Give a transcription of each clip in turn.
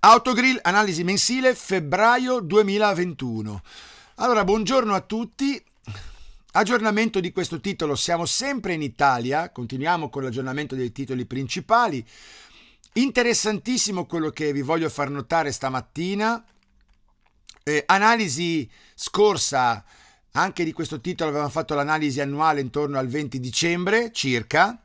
Autogrill, analisi mensile, febbraio 2021. Allora, buongiorno a tutti. Aggiornamento di questo titolo, siamo sempre in Italia, continuiamo con l'aggiornamento dei titoli principali. Interessantissimo quello che vi voglio far notare stamattina. Eh, analisi scorsa anche di questo titolo avevamo fatto l'analisi annuale intorno al 20 dicembre circa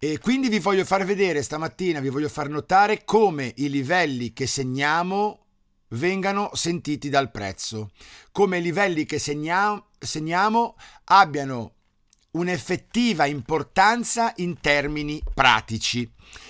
e quindi vi voglio far vedere stamattina, vi voglio far notare come i livelli che segniamo vengano sentiti dal prezzo, come i livelli che segna segniamo abbiano un'effettiva importanza in termini pratici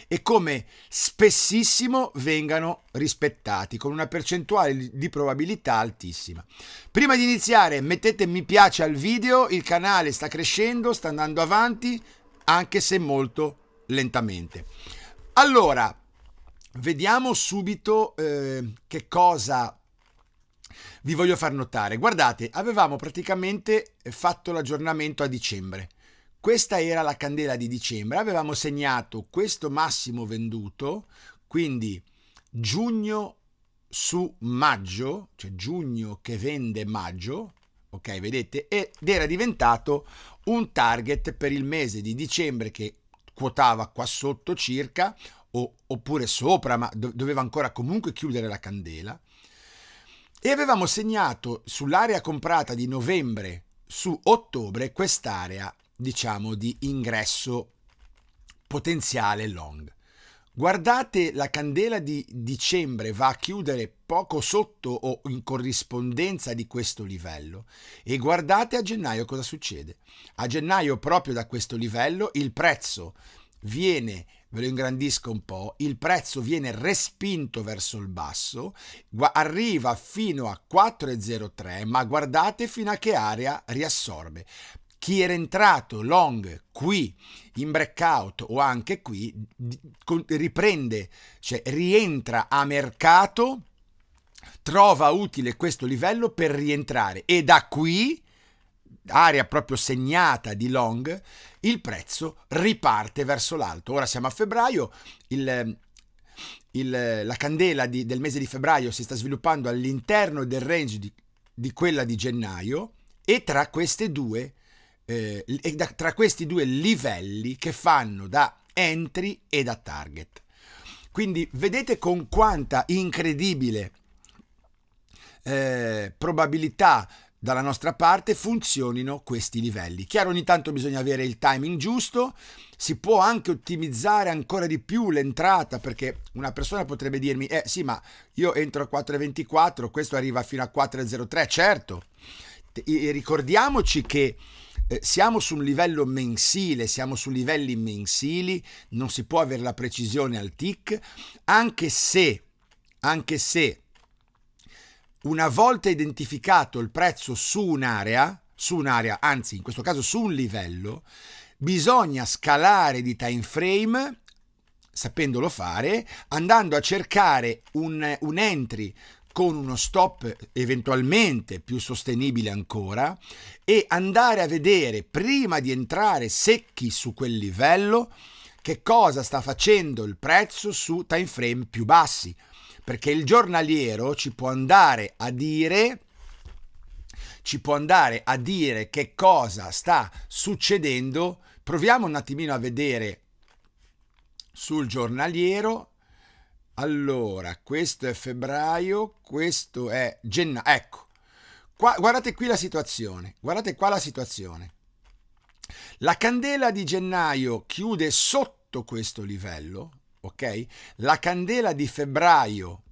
e come spessissimo vengano rispettati con una percentuale di probabilità altissima. Prima di iniziare mettete mi piace al video, il canale sta crescendo, sta andando avanti, anche se molto lentamente. Allora, vediamo subito eh, che cosa vi voglio far notare. Guardate, avevamo praticamente fatto l'aggiornamento a dicembre. Questa era la candela di dicembre, avevamo segnato questo massimo venduto, quindi giugno su maggio, cioè giugno che vende maggio, ok vedete ed era diventato un target per il mese di dicembre che quotava qua sotto circa o, oppure sopra ma doveva ancora comunque chiudere la candela e avevamo segnato sull'area comprata di novembre su ottobre quest'area diciamo di ingresso potenziale long Guardate la candela di dicembre va a chiudere poco sotto o in corrispondenza di questo livello e guardate a gennaio cosa succede. A gennaio proprio da questo livello il prezzo viene, ve lo ingrandisco un po', il prezzo viene respinto verso il basso, arriva fino a 4,03 ma guardate fino a che area riassorbe chi era entrato long qui in breakout o anche qui riprende, cioè rientra a mercato, trova utile questo livello per rientrare e da qui area proprio segnata di long, il prezzo riparte verso l'alto. Ora siamo a febbraio, il, il, la candela di, del mese di febbraio si sta sviluppando all'interno del range di, di quella di gennaio e tra queste due eh, e da, tra questi due livelli che fanno da entry e da target. Quindi vedete con quanta incredibile eh, probabilità dalla nostra parte funzionino questi livelli. Chiaro ogni tanto bisogna avere il timing giusto, si può anche ottimizzare ancora di più l'entrata perché una persona potrebbe dirmi "Eh sì, ma io entro a 4.24, questo arriva fino a 4.03". Certo. E ricordiamoci che eh, siamo su un livello mensile, siamo su livelli mensili, non si può avere la precisione al tic, anche se, anche se una volta identificato il prezzo su un'area, su un'area, anzi in questo caso su un livello, bisogna scalare di time frame sapendolo fare, andando a cercare un, un entry con uno stop eventualmente più sostenibile ancora e andare a vedere prima di entrare secchi su quel livello che cosa sta facendo il prezzo su time frame più bassi perché il giornaliero ci può andare a dire ci può andare a dire che cosa sta succedendo proviamo un attimino a vedere sul giornaliero allora, questo è febbraio, questo è gennaio. Ecco, qua, guardate qui la situazione. Guardate qua la situazione. La candela di gennaio chiude sotto questo livello, ok? La candela di febbraio,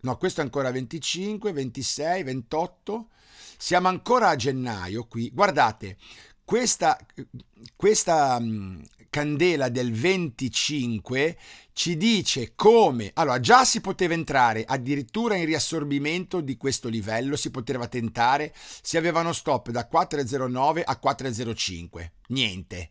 no, questo è ancora 25, 26, 28. Siamo ancora a gennaio qui. Guardate, questa, questa candela del 25 ci dice come, allora già si poteva entrare addirittura in riassorbimento di questo livello, si poteva tentare se avevano stop da 4,09 a 4,05, niente.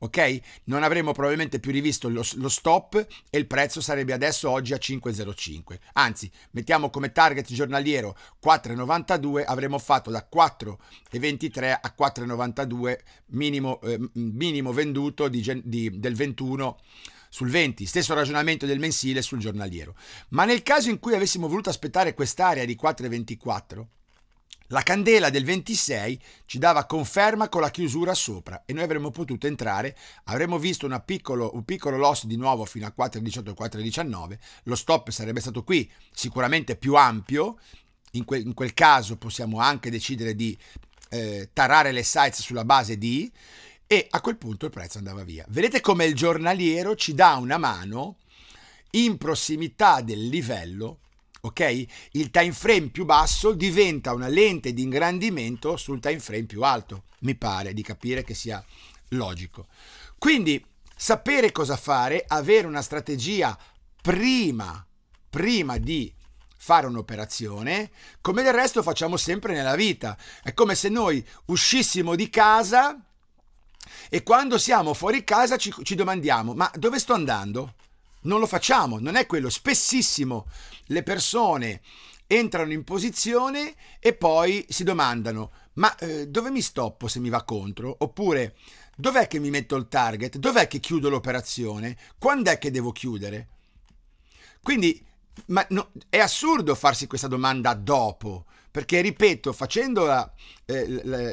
Ok? Non avremmo probabilmente più rivisto lo, lo, stop e il prezzo sarebbe adesso oggi a 5,05. Anzi, mettiamo come target giornaliero 4,92, avremmo fatto da 4,23 a 4,92 minimo, eh, minimo venduto di, di, del 21 sul 20, stesso ragionamento del mensile sul giornaliero. Ma nel caso in cui avessimo voluto aspettare quest'area di 4,24, la candela del 26 ci dava conferma con la chiusura sopra e noi avremmo potuto entrare, avremmo visto piccolo, un piccolo loss di nuovo fino a 4,18 4,19, lo stop sarebbe stato qui sicuramente più ampio, in, que in quel caso possiamo anche decidere di eh, tarare le sites sulla base di e a quel punto il prezzo andava via. Vedete come il giornaliero ci dà una mano in prossimità del livello, ok? Il time frame più basso diventa una lente di ingrandimento sul time frame più alto, mi pare di capire che sia logico. Quindi sapere cosa fare, avere una strategia prima, prima di fare un'operazione, come del resto facciamo sempre nella vita. È come se noi uscissimo di casa e quando siamo fuori casa ci, ci domandiamo, ma dove sto andando? Non lo facciamo, non è quello. Spessissimo le persone entrano in posizione e poi si domandano, ma eh, dove mi stoppo se mi va contro? Oppure dov'è che mi metto il target? Dov'è che chiudo l'operazione? Quando è che devo chiudere? Quindi ma no, è assurdo farsi questa domanda dopo, perché ripeto, facendola... Eh, la, la,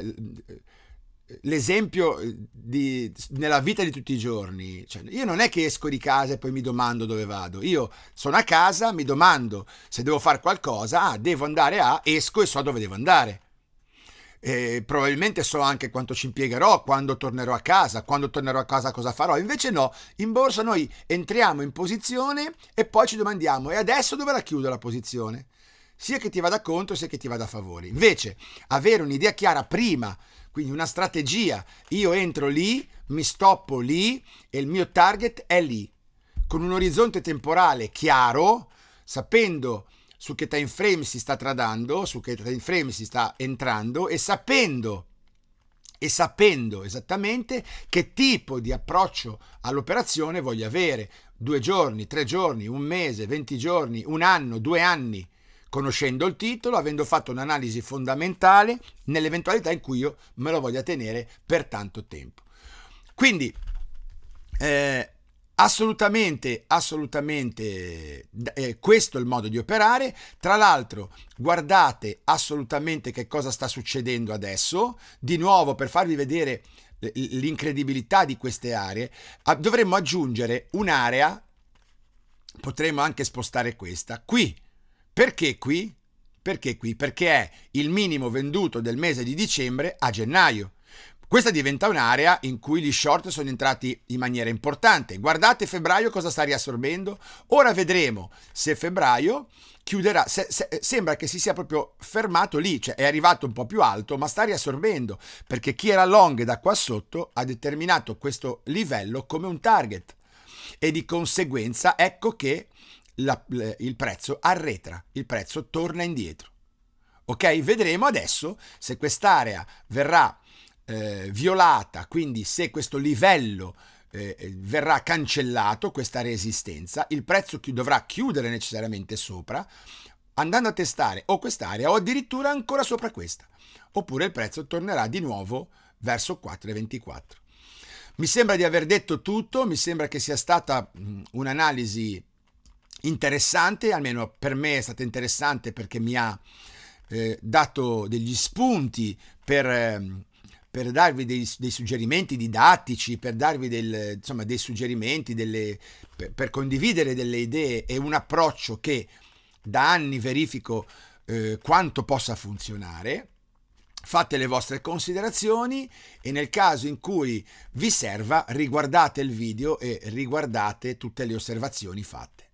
l'esempio eh, di, nella vita di tutti i giorni, cioè, io non è che esco di casa e poi mi domando dove vado, io sono a casa, mi domando se devo fare qualcosa, ah, devo andare a, esco e so dove devo andare. E probabilmente so anche quanto ci impiegherò, quando tornerò a casa, quando tornerò a casa cosa farò. Invece no, in borsa noi entriamo in posizione e poi ci domandiamo e adesso dove la chiudo la posizione? Sia che ti vada contro, sia che ti vada a favore. Invece avere un'idea chiara prima quindi una strategia. Io entro lì, mi stoppo lì e il mio target è lì. Con un orizzonte temporale chiaro, sapendo su che time frame si sta tradando, su che time frame si sta entrando e sapendo e sapendo esattamente che tipo di approccio all'operazione voglio avere. Due giorni, tre giorni, un mese, venti giorni, un anno, due anni conoscendo il titolo, avendo fatto un'analisi fondamentale nell'eventualità in cui io me lo voglia tenere per tanto tempo. Quindi, eh, Assolutamente, assolutamente, eh, questo è il modo di operare. Tra l'altro, guardate assolutamente che cosa sta succedendo adesso. Di nuovo, per farvi vedere l'incredibilità di queste aree, dovremmo aggiungere un'area, potremmo anche spostare questa, qui, perché qui? Perché qui? Perché è il minimo venduto del mese di dicembre a gennaio. Questa diventa un'area in cui gli short sono entrati in maniera importante. Guardate febbraio cosa sta riassorbendo. Ora vedremo se febbraio chiuderà. Se, se, sembra che si sia proprio fermato lì, cioè è arrivato un po' più alto, ma sta riassorbendo perché chi era long da qua sotto ha determinato questo livello come un target e di conseguenza ecco che la, il prezzo arretra, il prezzo torna indietro. Ok? Vedremo adesso se quest'area verrà eh, violata, quindi se questo livello eh, eh, verrà cancellato, questa resistenza, il prezzo chi- dovrà chiudere necessariamente sopra, andando a testare o quest'area o addirittura ancora sopra questa, oppure il prezzo tornerà di nuovo verso 4,24. Mi sembra di aver detto tutto, mi sembra che sia stata un'analisi interessante, almeno per me è stata interessante perché mi ha eh, dato degli spunti per... Ehm, per darvi dei, dei, suggerimenti didattici, per darvi del, insomma, dei suggerimenti, delle, per, per, condividere delle idee e un approccio che da anni verifico eh, quanto possa funzionare. Fate le vostre considerazioni e nel caso in cui vi serva riguardate il video e riguardate tutte le osservazioni fatte.